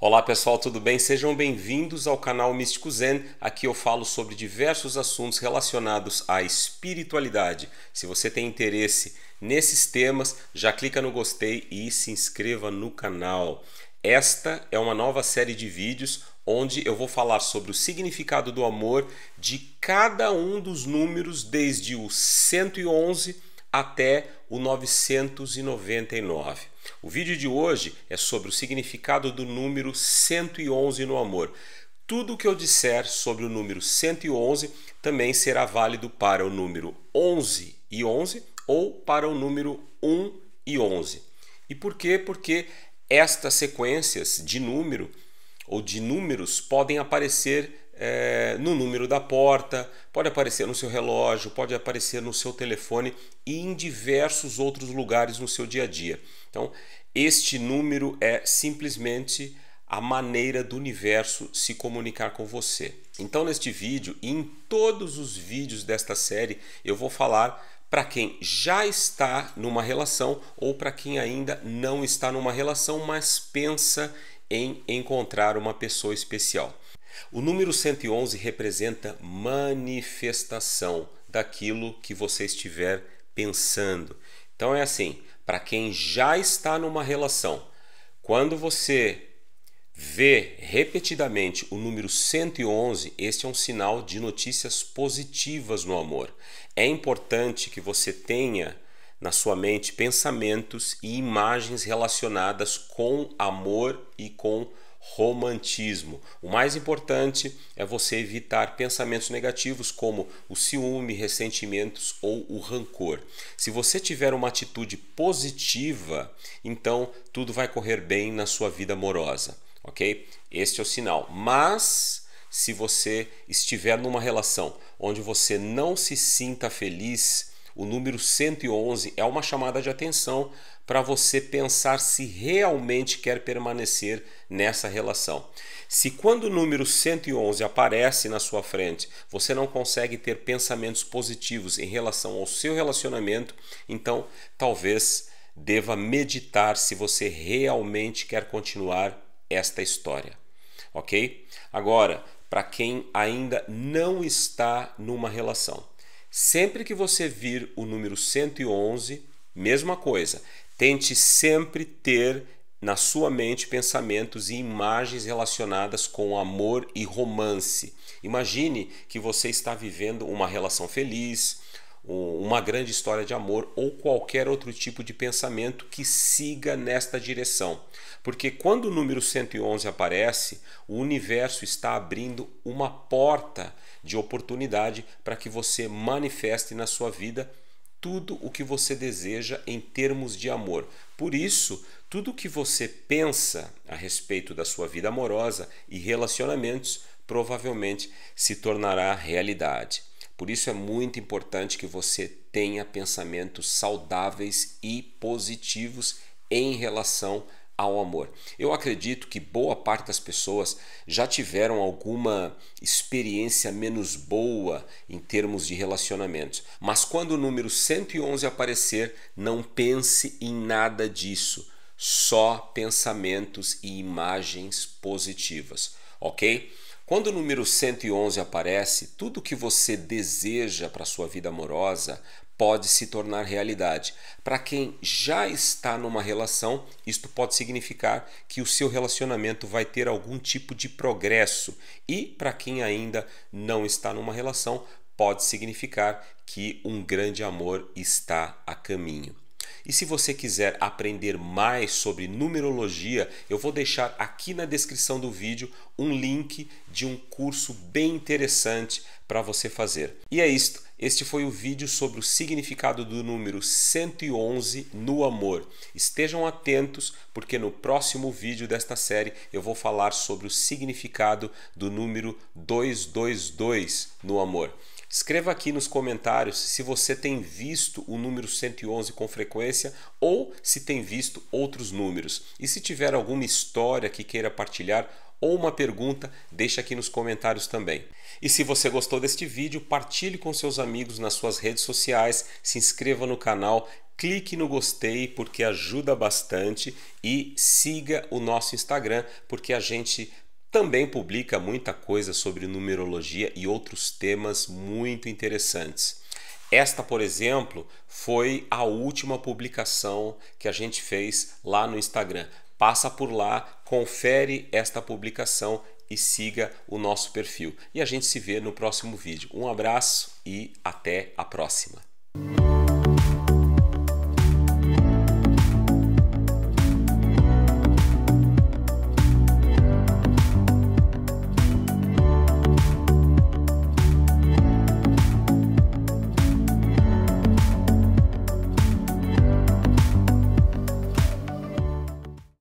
Olá pessoal, tudo bem? Sejam bem-vindos ao canal Místico Zen. Aqui eu falo sobre diversos assuntos relacionados à espiritualidade. Se você tem interesse nesses temas, já clica no gostei e se inscreva no canal. Esta é uma nova série de vídeos onde eu vou falar sobre o significado do amor de cada um dos números desde o 111 até o 999. O vídeo de hoje é sobre o significado do número 111 no amor. Tudo o que eu disser sobre o número 111 também será válido para o número 11 e 11 ou para o número 1 e 11. E por quê? Porque estas sequências de número ou de números podem aparecer é, no número da porta, pode aparecer no seu relógio, pode aparecer no seu telefone e em diversos outros lugares no seu dia a dia. Então, este número é simplesmente a maneira do universo se comunicar com você. Então, neste vídeo e em todos os vídeos desta série, eu vou falar para quem já está numa relação ou para quem ainda não está numa relação, mas pensa em encontrar uma pessoa especial. O número 111 representa manifestação daquilo que você estiver pensando. Então é assim, para quem já está numa relação, quando você vê repetidamente o número 111, este é um sinal de notícias positivas no amor. É importante que você tenha na sua mente pensamentos e imagens relacionadas com amor e com amor romantismo. O mais importante é você evitar pensamentos negativos como o ciúme, ressentimentos ou o rancor. Se você tiver uma atitude positiva, então tudo vai correr bem na sua vida amorosa, ok? Este é o sinal. Mas se você estiver numa relação onde você não se sinta feliz, o número 111 é uma chamada de atenção para você pensar se realmente quer permanecer nessa relação. Se quando o número 111 aparece na sua frente, você não consegue ter pensamentos positivos em relação ao seu relacionamento, então talvez deva meditar se você realmente quer continuar esta história. OK? Agora, para quem ainda não está numa relação, Sempre que você vir o número 111, mesma coisa. Tente sempre ter na sua mente pensamentos e imagens relacionadas com amor e romance. Imagine que você está vivendo uma relação feliz, uma grande história de amor ou qualquer outro tipo de pensamento que siga nesta direção. Porque quando o número 111 aparece, o universo está abrindo uma porta de oportunidade para que você manifeste na sua vida tudo o que você deseja em termos de amor. Por isso, tudo o que você pensa a respeito da sua vida amorosa e relacionamentos provavelmente se tornará realidade. Por isso é muito importante que você tenha pensamentos saudáveis e positivos em relação ao amor. Eu acredito que boa parte das pessoas já tiveram alguma experiência menos boa em termos de relacionamentos, mas quando o número 111 aparecer, não pense em nada disso, só pensamentos e imagens positivas, ok? Quando o número 111 aparece, tudo que você deseja para sua vida amorosa pode se tornar realidade. Para quem já está numa relação, isto pode significar que o seu relacionamento vai ter algum tipo de progresso. E para quem ainda não está numa relação, pode significar que um grande amor está a caminho. E se você quiser aprender mais sobre numerologia, eu vou deixar aqui na descrição do vídeo um link de um curso bem interessante para você fazer. E é isto. Este foi o vídeo sobre o significado do número 111 no amor. Estejam atentos, porque no próximo vídeo desta série eu vou falar sobre o significado do número 222 no amor. Escreva aqui nos comentários se você tem visto o número 111 com frequência ou se tem visto outros números. E se tiver alguma história que queira partilhar ou uma pergunta, deixa aqui nos comentários também. E se você gostou deste vídeo, partilhe com seus amigos nas suas redes sociais, se inscreva no canal, clique no gostei porque ajuda bastante e siga o nosso Instagram porque a gente também publica muita coisa sobre numerologia e outros temas muito interessantes. Esta, por exemplo, foi a última publicação que a gente fez lá no Instagram. Passa por lá, confere esta publicação e siga o nosso perfil. E a gente se vê no próximo vídeo. Um abraço e até a próxima.